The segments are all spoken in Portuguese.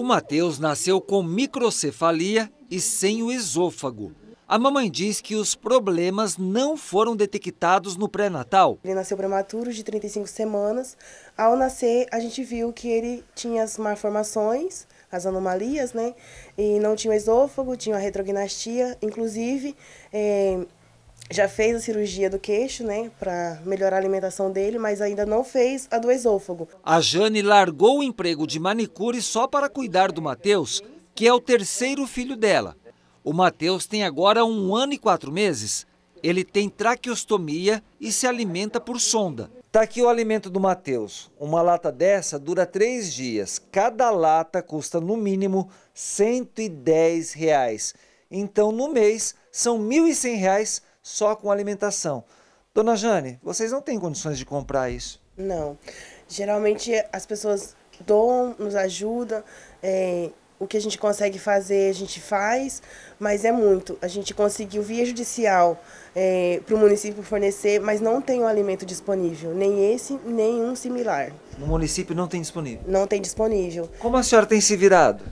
O Matheus nasceu com microcefalia e sem o esôfago. A mamãe diz que os problemas não foram detectados no pré-natal. Ele nasceu prematuro, de 35 semanas. Ao nascer, a gente viu que ele tinha as malformações, as anomalias, né? E não tinha o esôfago, tinha a retrognastia. Inclusive, eh, já fez a cirurgia do queixo, né, para melhorar a alimentação dele, mas ainda não fez a do esôfago. A Jane largou o emprego de manicure só para cuidar do Matheus, que é o terceiro filho dela. O Matheus tem agora um ano e quatro meses. Ele tem traqueostomia e se alimenta por sonda. Tá aqui o alimento do Matheus. Uma lata dessa dura três dias. Cada lata custa no mínimo 110 reais. Então, no mês, são R$ 1.100 só com alimentação. Dona Jane, vocês não têm condições de comprar isso? Não. Geralmente as pessoas doam, nos ajudam. É, o que a gente consegue fazer, a gente faz, mas é muito. A gente conseguiu via judicial é, para o município fornecer, mas não tem o alimento disponível, nem esse, nenhum similar. No município não tem disponível? Não tem disponível. Como a senhora tem se virado?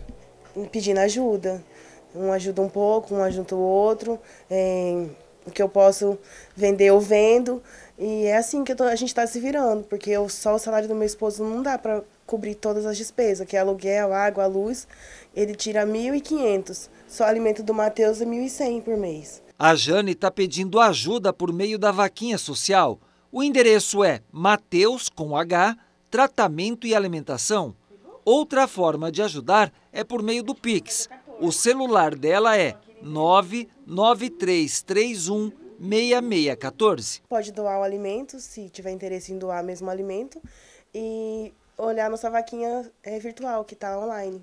Pedindo ajuda. Um ajuda um pouco, um ajuda o outro. É, o que eu posso vender, eu vendo. E é assim que tô, a gente está se virando, porque eu, só o salário do meu esposo não dá para cobrir todas as despesas, que é aluguel, água, luz. Ele tira 1.500. Só alimento do Matheus é 1.100 por mês. A Jane está pedindo ajuda por meio da vaquinha social. O endereço é Mateus com H, tratamento e alimentação. Outra forma de ajudar é por meio do Pix. O celular dela é 99331 6614. Pode doar o alimento, se tiver interesse em doar mesmo o alimento, e olhar nossa vaquinha é, virtual que está online.